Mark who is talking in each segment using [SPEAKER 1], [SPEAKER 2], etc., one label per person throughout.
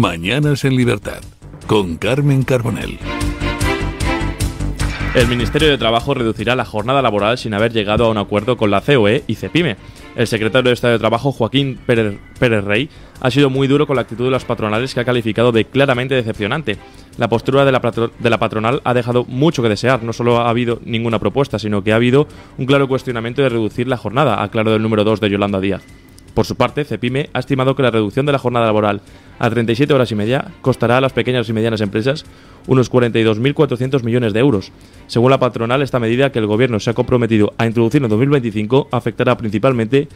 [SPEAKER 1] Mañanas
[SPEAKER 2] en Libertad, con Carmen Carbonell. El Ministerio de Trabajo reducirá la jornada laboral sin haber llegado a un acuerdo con la COE y CEPIME. El secretario de Estado de Trabajo, Joaquín Pérez, Rey, ha sido muy duro con la actitud de las patronales que ha calificado de claramente decepcionante. La postura de la, patronal ha dejado mucho que desear. No solo ha habido ninguna propuesta, sino que ha habido un claro cuestionamiento de reducir la jornada, aclaró del número 2 de Yolanda Díaz. Por su parte, Cepime ha estimado que la reducción de la jornada laboral a 37 horas y media costará a las pequeñas y medianas empresas unos 42.400 millones de euros. Según la patronal, esta medida que el Gobierno se ha comprometido a introducir en 2025 afectará principalmente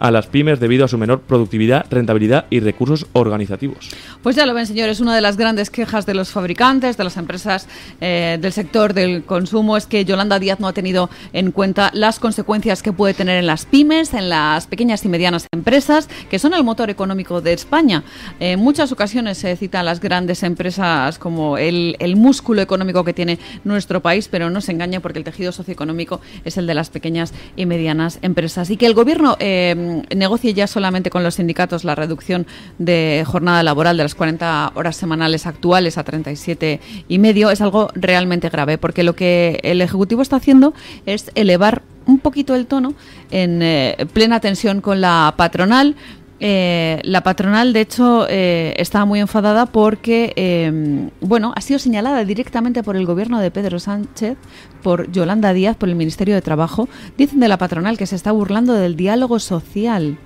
[SPEAKER 2] a las pymes debido a su menor productividad, rentabilidad y recursos organizativos.
[SPEAKER 3] Pues ya lo ven, señores, una de las grandes quejas de los fabricantes, de las empresas eh, del sector del consumo, es que Yolanda Díaz no ha tenido en cuenta las consecuencias que puede tener en las pymes, en las pequeñas y medianas empresas, que son el motor económico de España. En muchas ocasiones se citan las grandes empresas como el, músculo económico que tiene nuestro país, pero no se engaña porque el tejido socioeconómico es el de las pequeñas y medianas empresas. Y que el gobierno eh, Mm, negocie ya solamente con los sindicatos la reducción de jornada laboral de las 40 horas semanales actuales a 37 y medio es algo realmente grave, porque lo que el Ejecutivo está haciendo es elevar un poquito el tono en eh, plena tensión con la patronal. Eh, la patronal, de hecho, eh, estaba muy enfadada porque, eh, bueno, ha sido señalada directamente por el gobierno de Pedro Sánchez, por Yolanda Díaz, por el Ministerio de Trabajo. Dicen de la patronal que se está burlando del diálogo social.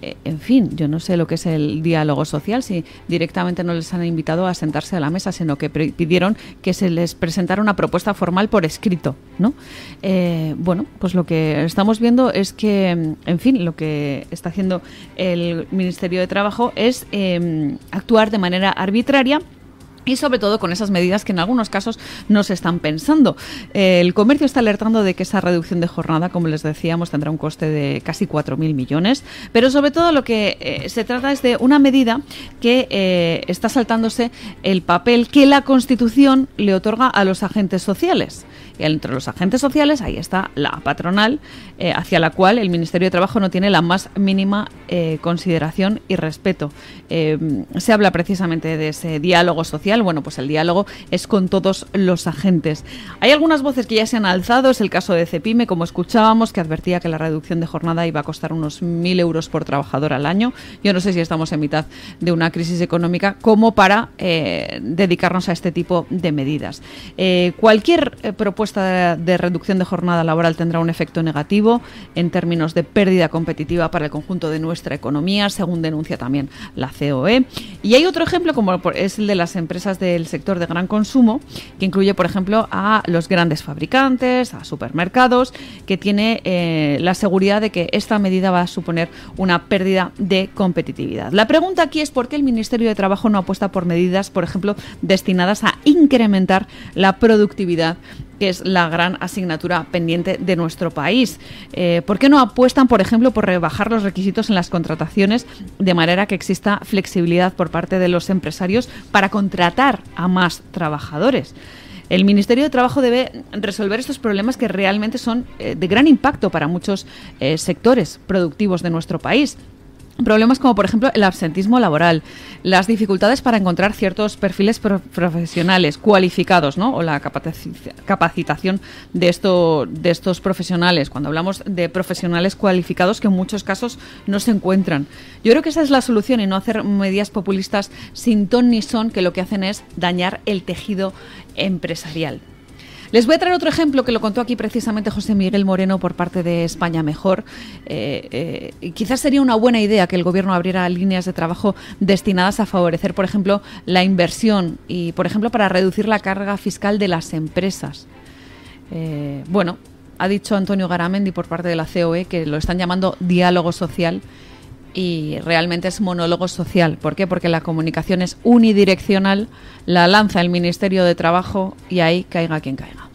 [SPEAKER 3] Eh, en fin, yo no sé lo que es el diálogo social, si directamente no les han invitado a sentarse a la mesa, sino que pidieron que se les presentara una propuesta formal por escrito, ¿no? Eh, bueno, pues lo que estamos viendo es que, mm, en fin, lo que está haciendo el Ministerio de Trabajo es em, actuar de manera arbitraria y sobre todo con esas medidas que en algunos casos no se están pensando. Eh, el comercio está alertando de que esa reducción de jornada, como les decíamos, tendrá un coste de casi 4.000 millones, pero sobre todo lo que eh, se trata es de una medida que eh, está saltándose el papel que la Constitución le otorga a los agentes sociales. Entre los agentes sociales, ahí está la patronal, eh, hacia la cual el Ministerio de Trabajo no tiene la más mínima eh, consideración y respeto. Eh, se habla precisamente de ese diálogo social. Bueno, pues el diálogo es con todos los agentes. Hay algunas voces que ya se han alzado, es el caso de Cepime, como escuchábamos, que advertía que la reducción de jornada iba a costar unos mil euros por trabajador al año. Yo no sé si estamos en mitad de una crisis económica como para dedicarnos a este tipo de medidas. cualquier propuesta la propuesta de reducción de jornada laboral tendrá un efecto negativo en términos de pérdida competitiva para el conjunto de nuestra economía, según denuncia también la COE. Y hay otro ejemplo, como es el de las empresas del sector de gran consumo, que incluye, por ejemplo, a los grandes fabricantes, a supermercados, que tiene eh, la seguridad de que esta medida va a suponer una pérdida de competitividad. La pregunta aquí es por qué el Ministerio de Trabajo no apuesta por medidas, por ejemplo, destinadas a incrementar la productividad que es la gran asignatura pendiente de nuestro país. Eh, ¿Por qué no apuestan, por ejemplo, por rebajar los requisitos en las contrataciones de manera que exista flexibilidad por parte de los empresarios para contratar a más trabajadores. El Ministerio de Trabajo debe resolver estos problemas que realmente son eh, de gran impacto para muchos eh, sectores productivos de nuestro país. Problemas como, por ejemplo, el absentismo laboral, las dificultades para encontrar ciertos perfiles profesionales cualificados, ¿no? O la capacitación de, de estos profesionales. Cuando hablamos de profesionales cualificados, que en muchos casos no se encuentran. Yo creo que esa es la solución y no hacer medidas populistas sin ton ni son que lo que hacen es dañar el tejido empresarial. Les voy a traer otro ejemplo que lo contó aquí precisamente José Miguel Moreno por parte de España Mejor. Eh, eh, quizás sería una buena idea que el Gobierno abriera líneas de trabajo destinadas a favorecer, por ejemplo, la inversión y, por ejemplo, para reducir la carga fiscal de las empresas. Eh, bueno, ha dicho Antonio Garamendi por parte de la COE que lo están llamando diálogo social y realmente es monólogo social. ¿Por qué? Porque la comunicación es unidireccional, la lanza el Ministerio de Trabajo y ahí caiga quien caiga.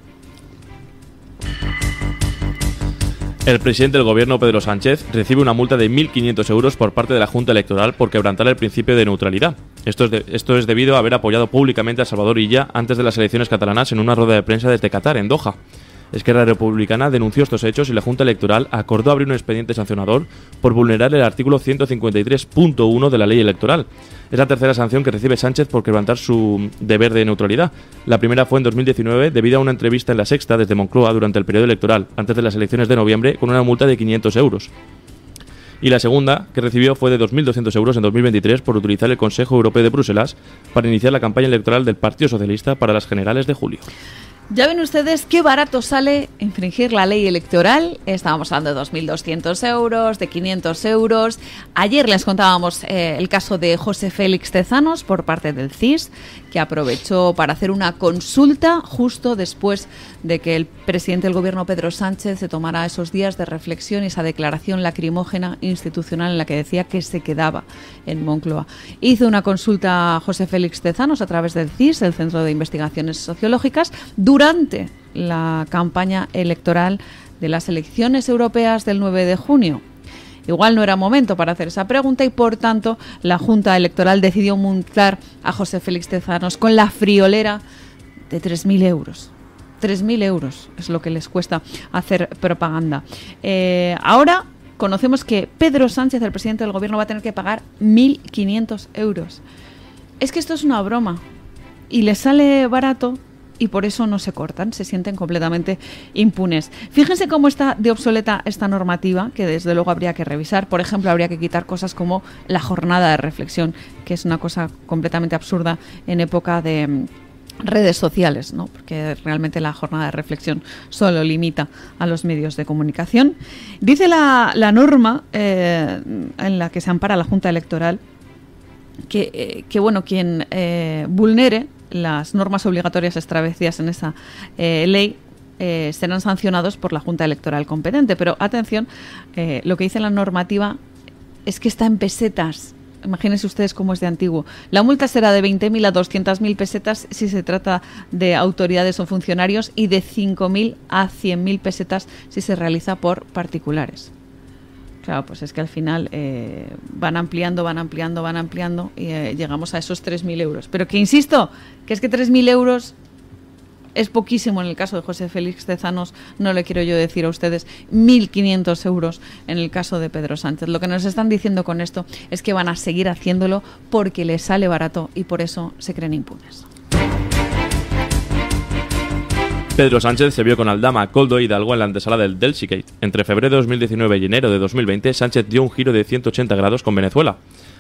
[SPEAKER 2] El presidente del gobierno, Pedro Sánchez, recibe una multa de 1.500 euros por parte de la Junta Electoral por quebrantar el principio de neutralidad. Esto es, esto es debido a haber apoyado públicamente a Salvador Illa antes de las elecciones catalanas en una rueda de prensa desde Qatar, en Doha. Esquerra Republicana denunció estos hechos y la Junta Electoral acordó abrir un expediente sancionador por vulnerar el artículo 153.1 de la ley electoral. Es la tercera sanción que recibe Sánchez por quebrantar su deber de neutralidad. La primera fue en 2019 debido a una entrevista en la sexta desde Moncloa durante el periodo electoral, antes de las elecciones de noviembre, con una multa de 500 euros y la segunda que recibió fue de 2.200 euros en 2023 por utilizar el Consejo Europeo de Bruselas para iniciar la campaña electoral del Partido Socialista para las generales de julio.
[SPEAKER 3] Ya ven ustedes qué barato sale infringir la ley electoral. Estábamos hablando de 2.200 euros, de 500 euros. Ayer les contábamos eh, el caso de José Félix Tezanos por parte del CIS, que aprovechó para hacer una consulta justo después de que el presidente del gobierno, Pedro Sánchez, se tomara esos días de reflexión y esa declaración lacrimógena institucional en la que decía que se quedaba en Moncloa. Hizo una consulta a José Félix Tezanos a través del CIS, el Centro de Investigaciones Sociológicas, durante la campaña electoral de las elecciones europeas del 9 de junio. Igual no era momento para hacer esa pregunta y por tanto la Junta Electoral decidió multar a José Félix Tezanos con la friolera de 3.000 euros. 3.000 euros es lo que les cuesta hacer propaganda. Eh, ahora conocemos que Pedro Sánchez, el presidente del gobierno, va a tener que pagar 1.500 euros. Es que esto es una broma y le sale barato y por eso no se cortan, se sienten completamente impunes. Fíjense cómo está de obsoleta esta normativa, que desde luego habría que revisar. Por ejemplo, habría que quitar cosas como la jornada de reflexión, que es una cosa completamente absurda en época de mm, redes sociales, ¿no? porque realmente la jornada de reflexión solo limita a los medios de comunicación. Dice la, la norma eh, en la que se ampara la Junta Electoral que, eh, que bueno, quien eh, vulnere las normas obligatorias establecidas en esa eh, ley eh, serán sancionados por la Junta Electoral competente. Pero atención, eh, lo que dice la normativa es que está en pesetas. Imagínense ustedes cómo es de antiguo. La multa será de 20.000 a 200.000 pesetas si se trata de autoridades o funcionarios y de 5.000 a 100.000 pesetas si se realiza por particulares. Claro, pues es que al final eh, van ampliando, van ampliando, van ampliando y eh, llegamos a esos 3.000 euros. Pero que insisto, que es que 3.000 euros es poquísimo en el caso de José Félix Tezanos, no le quiero yo decir a ustedes 1.500 euros en el caso de Pedro Sánchez. Lo que nos están diciendo con esto es que van a seguir haciéndolo porque les sale barato y por eso se creen impunes.
[SPEAKER 2] Pedro Sánchez se vio con Aldama, Coldo y Hidalgo en la antesala del Delsigate. Entre febrero de 2019 y enero de 2020, Sánchez dio un giro de 180 grados con Venezuela.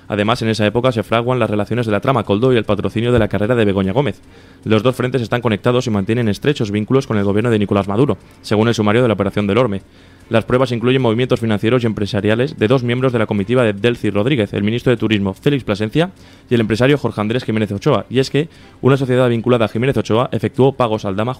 [SPEAKER 2] Además, en esa época se fraguan las relaciones de la trama Coldo y el patrocinio de la carrera de Begoña Gómez. Los dos frentes están conectados y mantienen estrechos vínculos con el gobierno de Nicolás Maduro, según el sumario de la operación del Orme. Las pruebas incluyen movimientos financieros y empresariales de dos miembros de la comitiva de Delcy Rodríguez, el ministro de Turismo Félix Plasencia y el empresario Jorge Andrés Jiménez Ochoa. Y es que una sociedad vinculada a Jiménez Ochoa efectuó pagos al Dama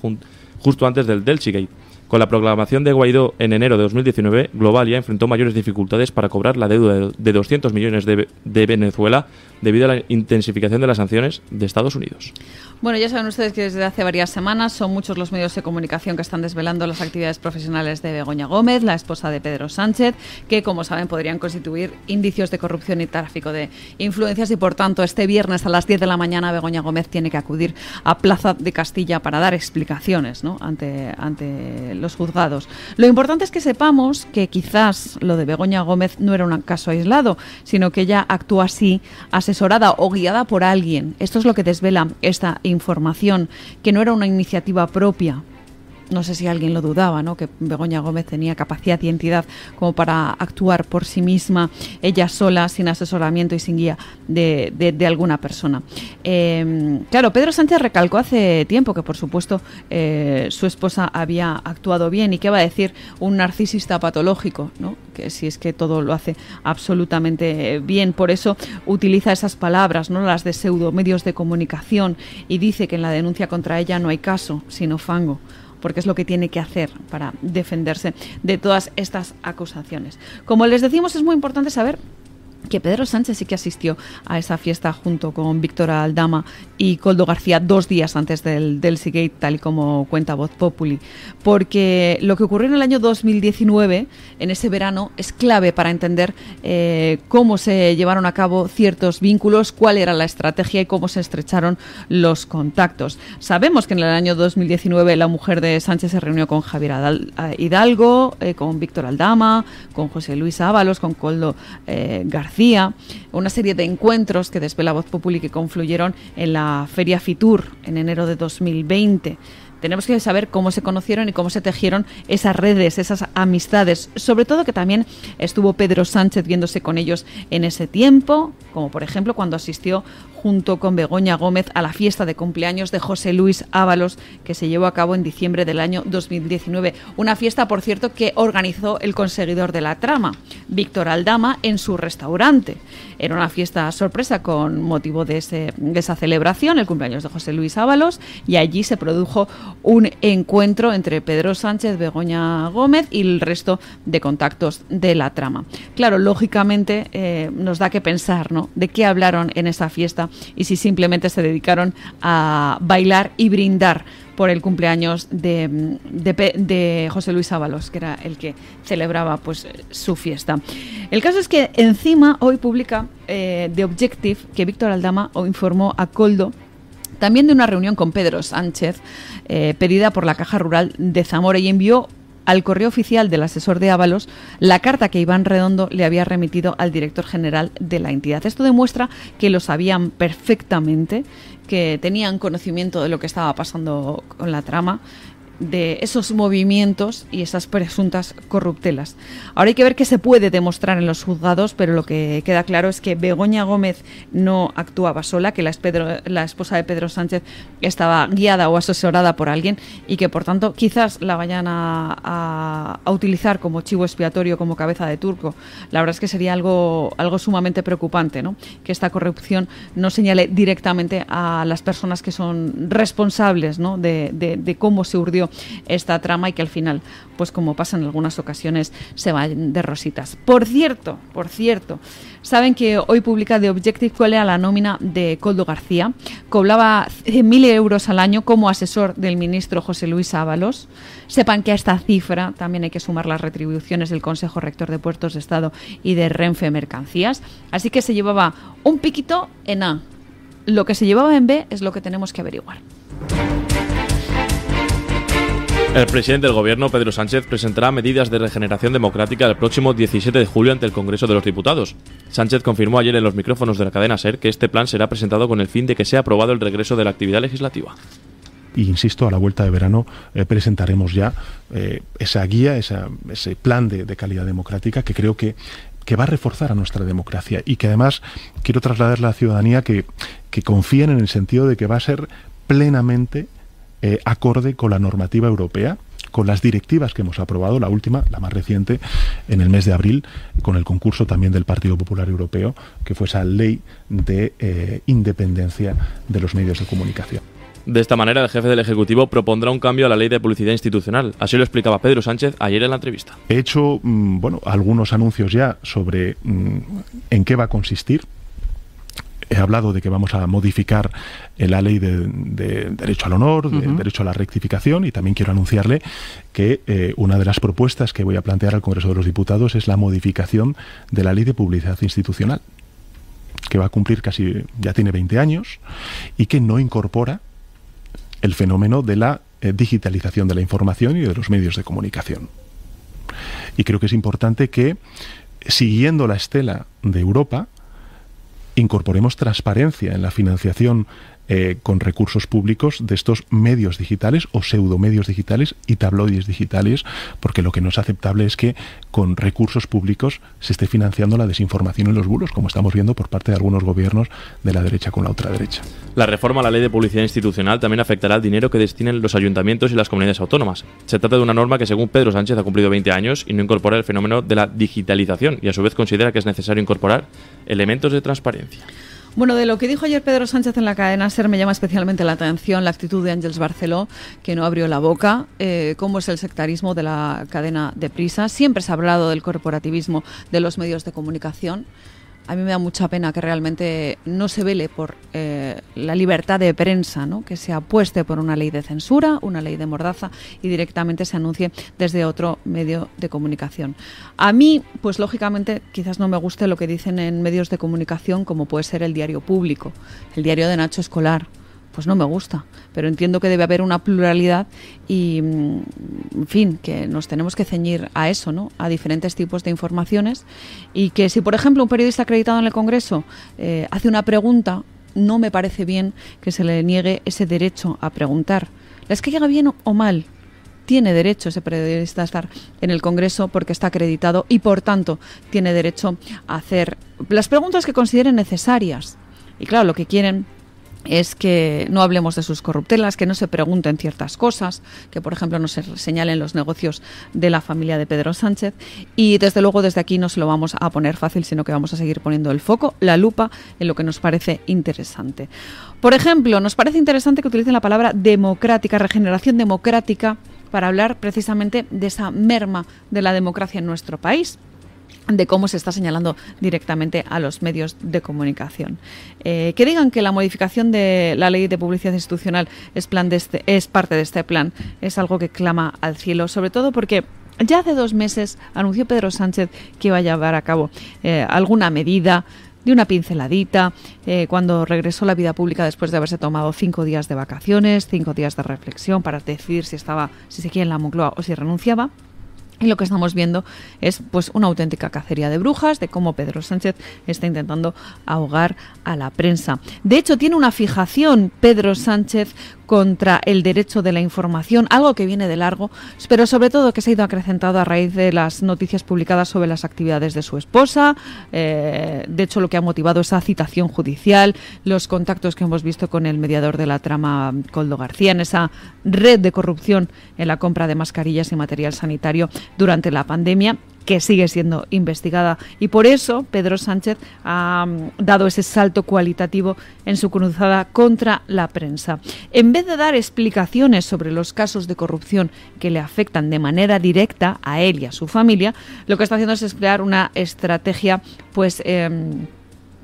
[SPEAKER 2] justo antes del Delcy Gate. Con la proclamación de Guaidó en enero de 2019, Globalia enfrentó mayores dificultades para cobrar la deuda de 200 millones de, de Venezuela debido a la intensificación de las sanciones de Estados Unidos.
[SPEAKER 3] Bueno, ya saben ustedes que desde hace varias semanas son muchos los medios de comunicación que están desvelando las actividades profesionales de Begoña Gómez, la esposa de Pedro Sánchez, que como saben podrían constituir indicios de corrupción y tráfico de influencias y por tanto este viernes a las 10 de la mañana Begoña Gómez tiene que acudir a Plaza de Castilla para dar explicaciones ante, ante los juzgados. Lo importante es que sepamos que quizás lo de Begoña Gómez no era un caso aislado, sino que ella actúa así, asesorada o guiada por alguien. Esto es lo que desvela esta información, que no era una iniciativa propia, no sé si alguien lo dudaba, ¿no? que Begoña Gómez tenía capacidad y entidad como para actuar por sí misma, ella sola, sin asesoramiento y sin guía de, alguna persona. Em, claro, Pedro Sánchez recalcó hace tiempo que, por supuesto, eh, su esposa había actuado bien y qué va a decir un narcisista patológico, ¿no? que si es que todo lo hace absolutamente bien. Por eso utiliza esas palabras, ¿no? las de pseudo medios de comunicación, y dice que en la denuncia contra ella no hay caso, sino fango porque es lo que tiene que hacer para defenderse de todas estas acusaciones. Como les decimos, es muy importante saber que Pedro Sánchez sí que asistió a esa fiesta junto con Víctor Aldama y Coldo García dos días antes del, del Seagate, tal y como cuenta Voz Populi. Porque lo que ocurrió en el año 2019, en ese verano, es clave para entender eh, cómo se llevaron a cabo ciertos vínculos, cuál era la estrategia y cómo se estrecharon los contactos. Sabemos que en el año 2019 la mujer de Sánchez se reunió con Javier eh, Hidalgo, eh, con Víctor Aldama, con José Luis Ábalos, con Coldo García Hacía una serie de encuentros que desde la Voz Populi que confluyeron en la Feria Fitur en enero de 2020. Tenemos que saber cómo se conocieron y cómo se tejieron esas redes, esas amistades. Sobre todo que también estuvo Pedro Sánchez viéndose con ellos en ese tiempo, como por ejemplo cuando asistió junto con Begoña Gómez a la fiesta de cumpleaños de José Luis Ábalos que se llevó a cabo en diciembre del año 2019. Una fiesta, por cierto, que organizó el conseguidor de la trama, Víctor Aldama, en su restaurante. Era una fiesta sorpresa con motivo de, esa celebración, el cumpleaños de José Luis Ábalos, y allí se produjo un encuentro entre Pedro Sánchez, Begoña Gómez y el resto de contactos de la trama. Claro, lógicamente eh, nos da que pensar, ¿no? ¿De qué hablaron en esa fiesta y si simplemente se dedicaron a bailar y brindar por el cumpleaños de, José Luis Ábalos, que era el que celebraba pues, su fiesta. El caso es que encima hoy publica eh, The Objective que Víctor Aldama informó a Coldo también de una reunión con Pedro Sánchez eh, pedida por la Caja Rural de Zamora y envió al correo oficial del asesor de Ábalos la carta que Iván Redondo le había remitido al director general de la entidad. Esto demuestra que lo sabían perfectamente que tenían conocimiento de lo que estaba pasando con la trama de esos movimientos y esas presuntas corruptelas. Ahora hay que ver qué se puede demostrar en los juzgados, pero lo que queda claro es que Begoña Gómez no actuaba sola, que la, la esposa de Pedro Sánchez estaba guiada o asesorada por alguien y que por tanto quizás la vayan a, utilizar como chivo expiatorio, como cabeza de turco. La verdad es que sería algo, algo sumamente preocupante, ¿no? Que esta corrupción no señale directamente a las personas que son responsables de cómo se urdió esta trama y que al final, pues como pasa en algunas ocasiones, se va de rositas. Por cierto, por cierto, saben que hoy publica The Objective cuál a la nómina de Coldo García. Coblaba mil euros al año como asesor del ministro José Luis Ábalos. Sepan que a esta cifra también hay que sumar las retribuciones del Consejo Rector de Puertos de Estado y de Renfe Mercancías. Así que se llevaba un piquito en A. Lo que se llevaba en B es lo que tenemos que averiguar.
[SPEAKER 2] El presidente del gobierno, Pedro Sánchez, presentará medidas de regeneración democrática el próximo 17 de julio ante el Congreso de los Diputados. Sánchez confirmó ayer en los micrófonos de la cadena SER que este plan será presentado con el fin de que sea aprobado el regreso de la actividad legislativa.
[SPEAKER 1] Y insisto, a la vuelta de verano eh, presentaremos ya eh, esa guía, ese plan de, calidad democrática que creo que va a reforzar a nuestra democracia y que además quiero trasladar a la ciudadanía que, que confíen en el sentido de que va a ser plenamente eh, acorde con la normativa europea con las directivas que hemos aprobado, la última, la más reciente, en el mes de abril, con el concurso también del Partido Popular Europeo, que fue esa ley de eh, independencia de los
[SPEAKER 2] medios de comunicación. De esta manera, el jefe del Ejecutivo propondrá un cambio a la ley de publicidad institucional. Así lo explicaba Pedro Sánchez ayer en la entrevista.
[SPEAKER 1] He hecho mm, bueno, algunos anuncios ya sobre mm, en qué va a consistir he hablado de que vamos a modificar eh, la ley de, derecho al honor, de derecho a la rectificación, y también quiero anunciarle que eh, una de las propuestas que voy a plantear al Congreso de los Diputados es la modificación de la ley de publicidad institucional, que va a cumplir casi, ya tiene 20 años, y que no incorpora el fenómeno de la eh, digitalización de la información y de los medios de comunicación. Y creo que es importante que, siguiendo la estela de Europa, incorporemos transparencia en la financiación eh, con recursos públicos de estos medios digitales o pseudomedios digitales y tabloides digitales, porque lo que no es aceptable es que con recursos públicos se esté financiando la desinformación y los bulos, como estamos viendo por parte de algunos gobiernos de la derecha con la otra derecha.
[SPEAKER 2] La reforma a la ley de publicidad institucional también afectará al dinero que destinen los ayuntamientos y las comunidades autónomas. Se trata de una norma que, según Pedro Sánchez, ha cumplido 20 años y no incorpora el fenómeno de la digitalización y, a su vez, considera que es necesario incorporar elementos de transparencia.
[SPEAKER 3] Bueno, de lo que dijo ayer Pedro Sánchez en la cadena SER me llama especialmente la atención la actitud de Ángels Barceló, que no abrió la boca, eh, cómo es el sectarismo de la cadena de prisa. Siempre se ha hablado del corporativismo de los medios de comunicación a mí me da mucha pena que realmente no se vele por eh, la libertad de prensa, ¿no? que se apueste por una ley de censura, una ley de mordaza y directamente se anuncie desde otro medio de comunicación. A mí, pues lógicamente, quizás no me guste lo que dicen en medios de comunicación como puede ser el diario público, el diario de Nacho Escolar, pues no me gusta. Pero entiendo que debe haber una pluralidad y, mm, en fin, que nos tenemos que ceñir a eso, ¿no? A diferentes tipos de informaciones y que si, por ejemplo, un periodista acreditado en el Congreso eh, hace una pregunta, no me parece bien que se le niegue ese derecho a preguntar. ¿Es que llega bien o mal, tiene derecho ese periodista a estar en el Congreso porque está acreditado y, por tanto, tiene derecho a hacer las preguntas que consideren necesarias. Y claro, lo que quieren es que no hablemos de sus corruptelas, que no se pregunten ciertas cosas, que por ejemplo no se señalen los negocios de la familia de Pedro Sánchez. Y desde luego desde aquí no se lo vamos a poner fácil, sino que vamos a seguir poniendo el foco, la lupa, en lo que nos parece interesante. Por ejemplo, nos parece interesante que utilicen la palabra democrática, regeneración democrática, para hablar precisamente de esa merma de la democracia en nuestro país de cómo se está señalando directamente a los medios de comunicación. Eh, que digan que la modificación de la ley de publicidad institucional es, plan de este, es parte de este plan es algo que clama al cielo, sobre todo porque ya hace dos meses anunció Pedro Sánchez que iba a llevar a cabo eh, alguna medida de una pinceladita eh, cuando regresó a la vida pública después de haberse tomado cinco días de vacaciones, cinco días de reflexión para decidir si estaba, si seguía en la Moncloa o si renunciaba. Y lo que estamos viendo es pues una auténtica cacería de brujas de cómo Pedro Sánchez está intentando ahogar a la prensa. De hecho, tiene una fijación Pedro Sánchez contra el derecho de la información, algo que viene de largo, pero sobre todo que se ha ido acrecentado a raíz de las noticias publicadas sobre las actividades de su esposa, eh, de hecho lo que ha motivado esa citación judicial, los contactos que hemos visto con el mediador de la trama Coldo García en esa red de corrupción en la compra de mascarillas y material sanitario durante la pandemia que sigue siendo investigada. Y por eso Pedro Sánchez ha mm, dado ese salto cualitativo en su cruzada contra la prensa. En vez de dar explicaciones sobre los casos de corrupción que le afectan de manera directa a él y a su familia, lo que está haciendo es crear una estrategia, pues. Em,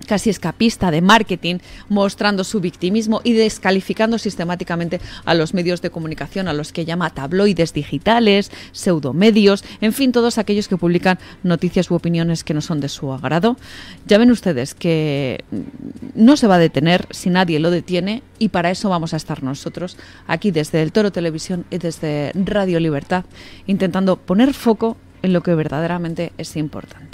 [SPEAKER 3] casi escapista de marketing, mostrando su victimismo y descalificando sistemáticamente a los medios de comunicación, a los que llama tabloides digitales, pseudomedios, en fin, todos aquellos que publican noticias u opiniones que no son de su agrado. Ya ven ustedes que mm, no se va a detener si nadie lo detiene y para eso vamos a estar nosotros aquí desde el Toro Televisión y desde Radio Libertad, intentando poner foco en lo que verdaderamente es importante.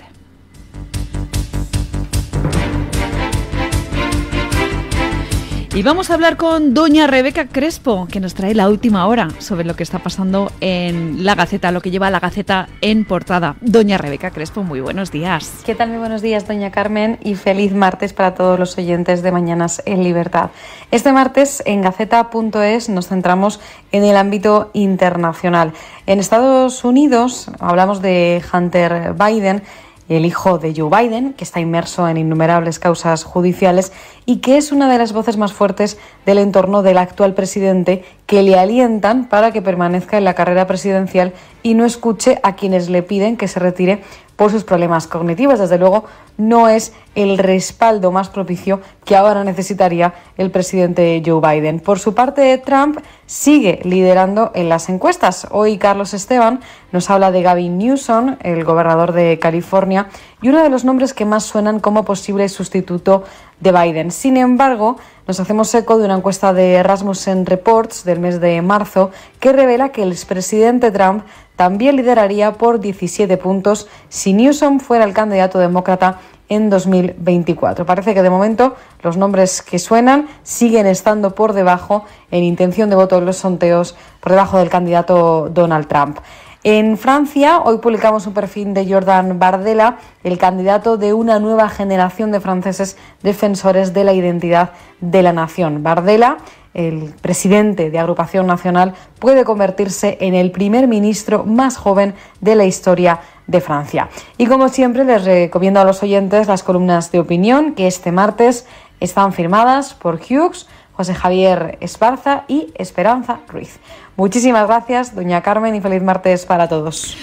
[SPEAKER 3] Y vamos a hablar con doña Rebeca Crespo, que nos trae la última hora sobre lo que está pasando en la
[SPEAKER 4] Gaceta, lo que lleva la Gaceta en portada. Doña Rebeca Crespo, muy buenos días. ¿Qué tal? Muy buenos días, doña Carmen, y feliz martes para todos los oyentes de Mañanas en Libertad. Este martes en Gaceta.es nos centramos en el ámbito internacional. En Estados Unidos hablamos de Hunter Biden el hijo de Joe Biden, que está inmerso en innumerables causas judiciales y que es una de las voces más fuertes del entorno del actual presidente que le alientan para que permanezca en la carrera presidencial y no escuche a quienes le piden que se retire por sus problemas cognitivos. Desde luego, no es el respaldo más propicio que ahora necesitaría el presidente Joe Biden. Por su parte, Trump sigue liderando en las encuestas. Hoy Carlos Esteban nos habla de Gavin Newsom, el gobernador de California, y uno de los nombres que más suenan como posible sustituto de Biden. Sin embargo, nos hacemos eco de una encuesta de Rasmussen Reports del mes de marzo que revela que el expresidente Trump también lideraría por 17 puntos si Newsom fuera el candidato demócrata en 2024. Parece que de momento los nombres que suenan siguen estando por debajo en intención de voto en los sondeos, por debajo del candidato Donald Trump. En Francia, hoy publicamos un perfil de Jordan Bardella, el candidato de una nueva generación de franceses defensores de la identidad de la nación. Bardella el presidente de Agrupación Nacional, puede convertirse en el primer ministro más joven de la historia de Francia. Y como siempre, les recomiendo a los oyentes las columnas de opinión que este martes están firmadas por Hughes, José Javier Esparza y Esperanza Ruiz. Muchísimas gracias, doña Carmen, y feliz martes para todos.